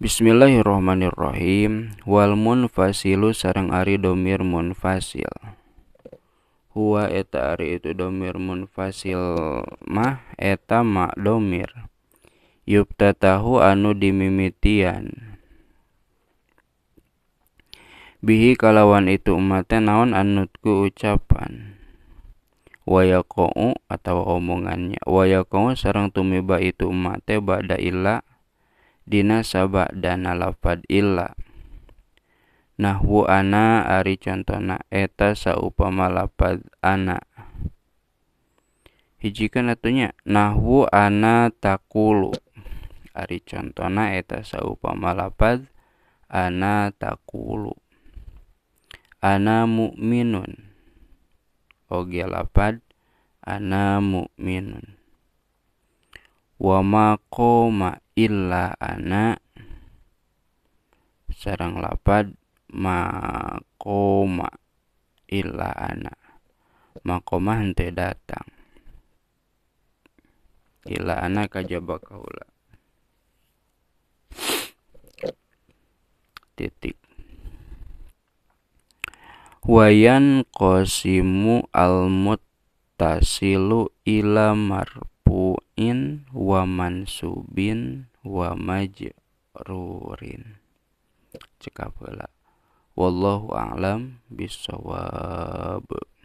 Bismillahirrahmanirrahim wal munfasilu sarang ari domir munfasil huwa eta ari itu domir munfasil mah eta mak domir yupta tahu anu dimimitian bihi kalawan itu umatnya naon anutku ucapan wayakou atau omongannya wayakou sarang tumiba itu umate bada ila dina dana lapad illa nahwu ana ari contona eta saupama lapad ana hijikan atunya nahwu ana takulu ari contona eta saupama lapad ana takulu ana mukminun oge lapad ana mukminun wa maqoma illa ana sarang lapad makoma illa ana makoma hente datang illa ana kajaba kaula titik wayan kosimu almut tasilu ila marpuin wa mansubin wa majrurin cekap wallahu a'lam bisawab